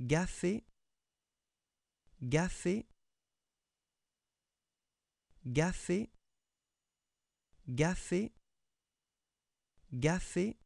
Gaffer, gaffé gaffé gaffé Gaffé.